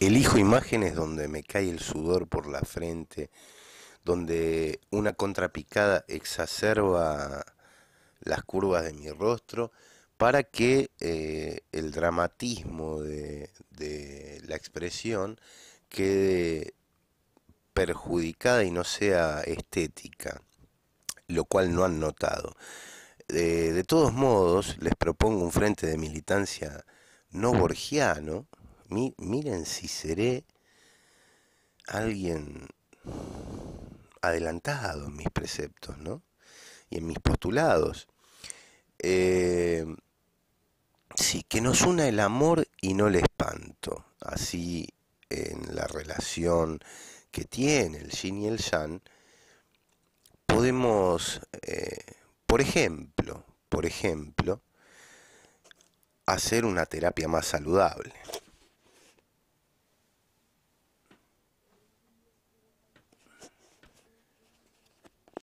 Elijo imágenes donde me cae el sudor por la frente, donde una contrapicada exacerba las curvas de mi rostro para que eh, el dramatismo de, la expresión quede perjudicada y no sea estética, lo cual no han notado. de todos modos, les propongo un frente de militancia no borgiano, miren si seré alguien adelantado en mis preceptos, ¿no? Y en mis postulados. Eh, sí, que nos una el amor y no el espanto. Así en la relación que tiene el yin y el yang, podemos, eh, por ejemplo, por ejemplo, hacer una terapia más saludable.